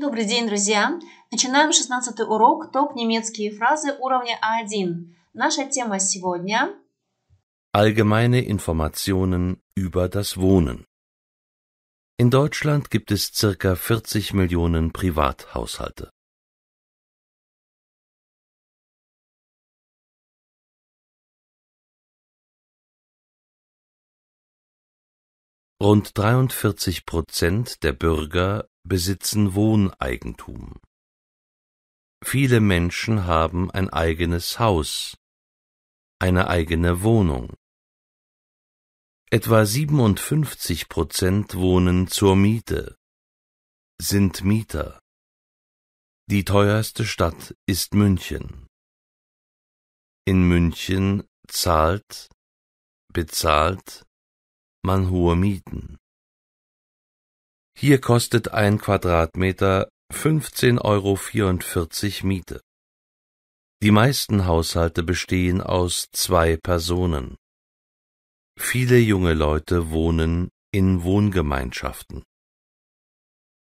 Добрый день, друзья! Начинаем 16 урок ТОП немецкие фразы уровня А1. Наша тема сегодня Allgemeine Informationen über das Wohnen. In Deutschland gibt es circa 40 Millionen Privathaushalte. Rund 43 Prozent der Bürger besitzen Wohneigentum. Viele Menschen haben ein eigenes Haus, eine eigene Wohnung. Etwa 57 Prozent wohnen zur Miete, sind Mieter. Die teuerste Stadt ist München. In München zahlt, bezahlt man hohe Mieten. Hier kostet ein Quadratmeter 15,44 Euro Miete. Die meisten Haushalte bestehen aus zwei Personen. Viele junge Leute wohnen in Wohngemeinschaften